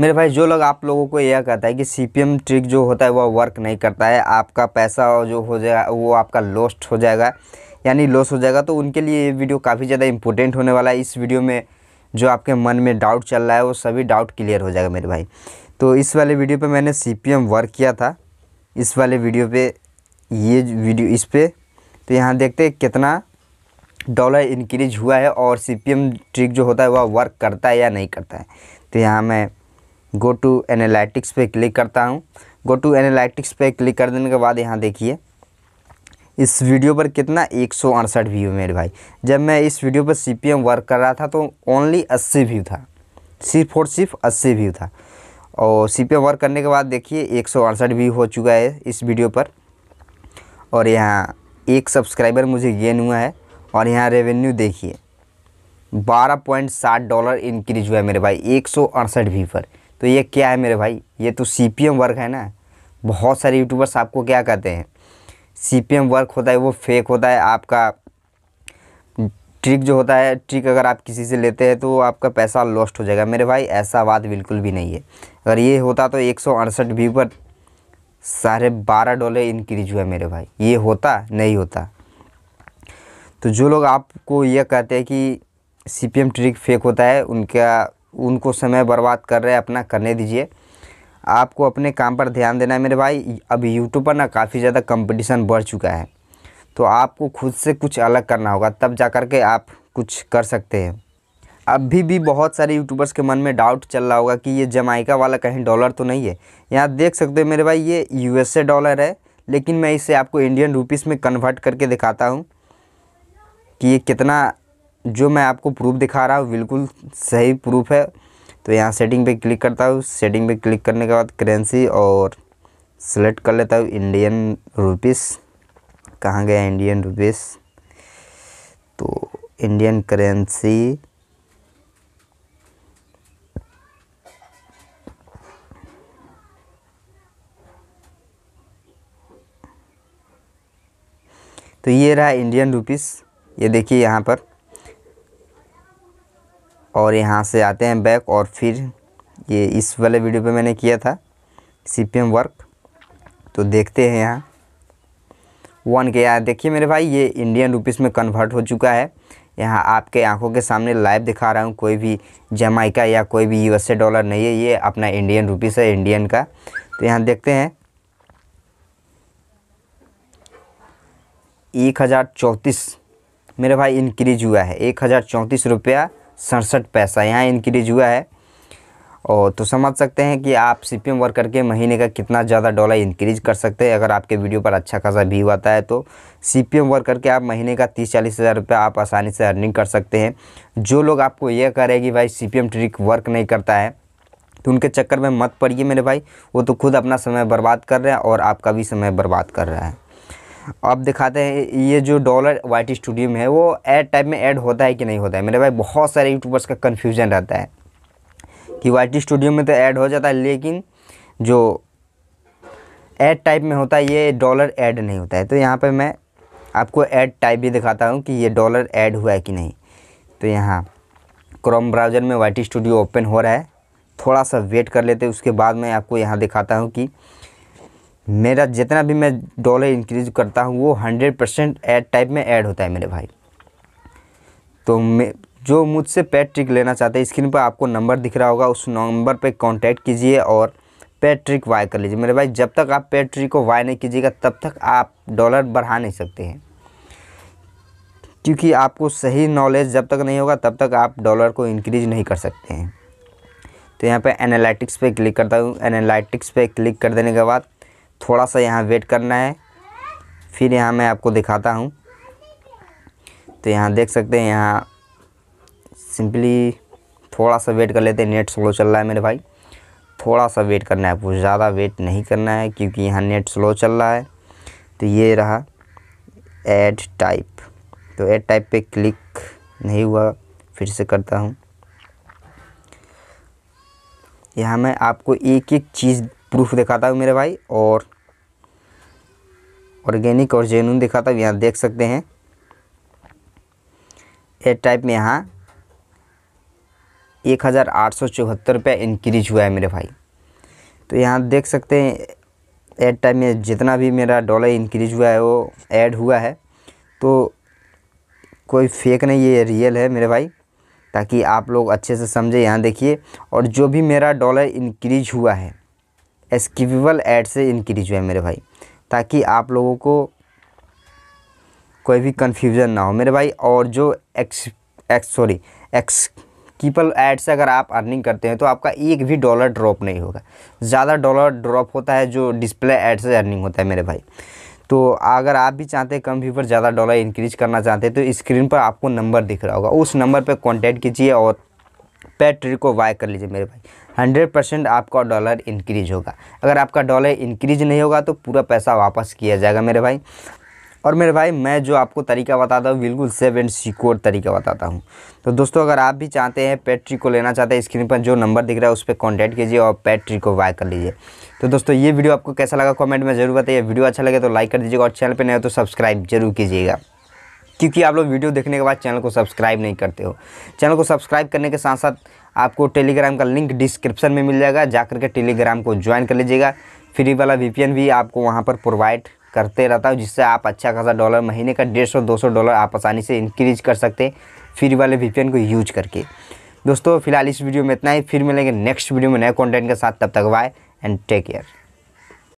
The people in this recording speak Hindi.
मेरे भाई जो लोग आप लोगों को यह कहता है कि सी ट्रिक जो होता है वह वर्क नहीं करता है आपका पैसा जो हो जाएगा वो आपका लॉस्ट हो जाएगा यानी लॉस हो जाएगा तो उनके लिए ये वीडियो काफ़ी ज़्यादा इंपॉर्टेंट होने वाला है इस वीडियो में जो आपके मन में डाउट चल रहा है वो सभी डाउट क्लियर हो जाएगा मेरे भाई तो इस वाले वीडियो पे मैंने सी वर्क किया था इस वाले वीडियो पे ये वीडियो इस पर तो यहाँ देखते हैं कितना डॉलर इंक्रीज हुआ है और सी ट्रिक जो होता है वह वर्क करता है या नहीं करता है तो यहाँ मैं गो टू एनालिटिक्स पे क्लिक करता हूँ गो टू एनालिटिक्स पे क्लिक कर देने के बाद यहाँ देखिए इस वीडियो पर कितना एक सौ अड़सठ व्यू मेरे भाई जब मैं इस वीडियो पर सी वर्क कर रहा था तो ओनली अस्सी व्यू था सिर्फ और सिर्फ अस्सी व्यू था और सी पी वर्क करने के बाद देखिए एक सौ अड़सठ व्यू हो चुका है इस वीडियो पर और यहाँ एक सब्सक्राइबर मुझे गेन हुआ है और यहाँ रेवेन्यू देखिए बारह पॉइंट सात डॉलर इंक्रीज हुआ है मेरे भाई एक सौ अड़सठ व्यू पर तो ये क्या है मेरे भाई ये तो सी पी एम वर्क है ना बहुत सारे यूट्यूबर्स आपको क्या कहते हैं सी पी एम वर्क होता है वो फेक होता है आपका ट्रिक जो होता है ट्रिक अगर आप किसी से लेते हैं तो आपका पैसा लॉस्ट हो जाएगा मेरे भाई ऐसा बात बिल्कुल भी नहीं है अगर ये होता तो एक सौ अड़सठ व्यू पर साढ़े बारह डॉलर इनक्रीज हुआ मेरे भाई ये होता नहीं होता तो जो लोग आपको ये कहते हैं कि C P M trick fake होता है उनका उनको समय बर्बाद कर रहे हैं अपना करने दीजिए आपको अपने काम पर ध्यान देना है मेरे भाई अब यूट्यूब पर ना काफ़ी ज़्यादा कंपटीशन बढ़ चुका है तो आपको खुद से कुछ अलग करना होगा तब जा कर के आप कुछ कर सकते हैं अभी भी बहुत सारे यूट्यूबर्स के मन में डाउट चल रहा होगा कि ये जमाइका वाला कहीं डॉलर तो नहीं है यहाँ देख सकते हो मेरे भाई ये यू डॉलर है लेकिन मैं इसे आपको इंडियन रुपीज़ में कन्वर्ट करके दिखाता हूँ कि ये कितना जो मैं आपको प्रूफ दिखा रहा हूँ बिल्कुल सही प्रूफ है तो यहाँ सेटिंग पे क्लिक करता हूँ सेटिंग पे क्लिक करने के बाद करेंसी और सेलेक्ट कर लेता हूँ इंडियन रुपीस कहाँ गया इंडियन रुपीस तो इंडियन करेंसी तो ये रहा इंडियन रुपीस ये देखिए यहाँ पर और यहाँ से आते हैं बैक और फिर ये इस वाले वीडियो पे मैंने किया था सी वर्क तो देखते हैं यहाँ वन के यहाँ देखिए मेरे भाई ये इंडियन रुपीस में कन्वर्ट हो चुका है यहाँ आपके आंखों के सामने लाइव दिखा रहा हूँ कोई भी जमाइका या कोई भी यूएसए डॉलर नहीं है ये अपना इंडियन रुपीस है इंडियन का तो यहाँ देखते हैं एक हज़ार चौंतीस मेरे भाई इंक्रीज हुआ है एक हज़ार चौंतीस रुपया सड़सठ पैसा यहाँ इंक्रीज हुआ है और तो समझ सकते हैं कि आप सी पी वर्कर के महीने का कितना ज़्यादा डॉलर इंक्रीज कर सकते हैं अगर आपके वीडियो पर अच्छा खासा व्यू आता है तो सी पी वर्कर के आप महीने का तीस चालीस हज़ार रुपये आप आसानी से अर्निंग कर सकते हैं जो लोग आपको यह कह रहे हैं कि भाई सी पी ट्रिक वर्क नहीं करता है तो उनके चक्कर में मत पड़िए मेरे भाई वो तो खुद अपना समय बर्बाद कर रहे हैं और आपका भी समय बर्बाद कर रहा है अब दिखाते हैं ये जो डॉलर वाइट स्टूडियो में है वो एड टाइप में ऐड होता है कि नहीं होता है मेरे भाई बहुत सारे यूट्यूबर्स का कन्फ्यूजन रहता है कि वाइट स्टूडियो में तो ऐड हो जाता है लेकिन जो ऐड टाइप में होता है ये डॉलर ऐड नहीं होता है तो यहाँ पर मैं आपको ऐड टाइप भी दिखाता हूँ कि ये डॉलर ऐड हुआ है कि नहीं तो यहाँ क्रोम ब्राउज़र में वाई स्टूडियो ओपन हो रहा है थोड़ा सा वेट कर लेते हैं उसके बाद मैं आपको यहाँ दिखाता हूँ कि मेरा जितना भी मैं डॉलर इंक्रीज करता हूँ वो हंड्रेड परसेंट एड टाइप में ऐड होता है मेरे भाई तो मैं जो मुझसे पेड ट्रिक लेना चाहते हैं स्क्रीन पर आपको नंबर दिख रहा होगा उस नंबर पर कॉन्टैक्ट कीजिए और पेड ट्रिक वाई कर लीजिए मेरे भाई जब तक आप पेड ट्रिक को वाई नहीं कीजिएगा तब तक आप डॉलर बढ़ा नहीं सकते हैं क्योंकि आपको सही नॉलेज जब तक नहीं होगा तब तक आप डॉलर को इंक्रीज नहीं कर सकते हैं तो यहाँ पे एनालिटिक्स पे क्लिक करता हूँ एनालिटिक्स पे क्लिक कर देने के बाद थोड़ा सा यहाँ वेट करना है फिर यहाँ मैं आपको दिखाता हूँ तो यहाँ देख सकते हैं यहाँ सिंपली थोड़ा सा वेट कर लेते हैं नेट स्लो चल रहा है मेरे भाई थोड़ा सा वेट करना है आपको ज़्यादा वेट नहीं करना है क्योंकि यहाँ नेट स्लो चल रहा है तो ये रहा ऐड टाइप तो ऐड टाइप पे क्लिक नहीं हुआ फिर से करता हूँ यहाँ मैं आपको एक एक चीज़ प्रूफ दिखाता हूँ मेरे भाई और ऑर्गेनिक और जेनून दिखाता हूँ यहाँ देख सकते हैं ए टाइप में यहाँ एक हज़ार आठ सौ चौहत्तर रुपया इंक्रीज हुआ है मेरे भाई तो यहाँ देख सकते हैं एड टाइम में जितना भी मेरा डॉलर इंक्रीज हुआ है वो ऐड हुआ है तो कोई फेक नहीं ये रियल है मेरे भाई ताकि आप लोग अच्छे से समझे यहाँ देखिए और जो भी मेरा डॉलर इंक्रीज हुआ है एस्किविबल एड से इनक्रीज़ हुआ है मेरे भाई ताकि आप लोगों को कोई भी कन्फ्यूज़न ना हो मेरे भाई और जो एक्स एक्स सॉरी एक्स कीपल से अगर आप अर्निंग करते हैं तो आपका एक भी डॉलर ड्रॉप नहीं होगा ज़्यादा डॉलर ड्रॉप होता है जो डिस्प्ले ऐड से अर्निंग होता है मेरे भाई तो अगर आप भी चाहते हैं कम पर ज़्यादा डॉलर इंक्रीज करना चाहते हैं तो स्क्रीन पर आपको नंबर दिख रहा होगा उस नंबर पर कॉन्टैक्ट कीजिए और पैर ट्रेड को वाई कर लीजिए मेरे भाई हंड्रेड परसेंट आपका डॉलर इंक्रीज होगा अगर आपका डॉलर इंक्रीज नहीं होगा तो पूरा पैसा वापस किया जाएगा मेरे भाई और मेरे भाई मैं जो आपको तरीका बताता हूँ बिल्कुल सेफ एंड सिक्योर तरीका बताता हूँ तो दोस्तों अगर आप भी चाहते हैं पैट्री को लेना चाहते हैं स्क्रीन पर जो नंबर दिख रहा है उस पर कॉन्टैक्ट कीजिए और पैट्री को वाई कर लीजिए तो दोस्तों ये वीडियो आपको कैसा लगा कमेंट में जरूर बताइए वीडियो अच्छा लगे तो लाइक कर दीजिएगा और चैनल पर नहीं हो तो सब्सक्राइब जरूर कीजिएगा क्योंकि आप लोग वीडियो देखने के बाद चैनल को सब्सक्राइब नहीं करते हो चैनल को सब्सक्राइब करने के साथ साथ आपको टेलीग्राम का लिंक डिस्क्रिप्शन में मिल जाएगा जाकर के टेलीग्राम को ज्वाइन कर लीजिएगा फ्री वाला वी भी आपको वहाँ पर प्रोवाइड करते रहता हूँ जिससे आप अच्छा खासा डॉलर महीने का डेढ़ सौ दो सौ डॉलर आप आसानी से इंक्रीज कर सकते हैं फ्री वाले वी को यूज करके दोस्तों फिलहाल इस वीडियो में इतना ही फिर मिलेंगे नेक्स्ट वीडियो में नए कंटेंट के साथ तब तक बाय एंड टेक केयर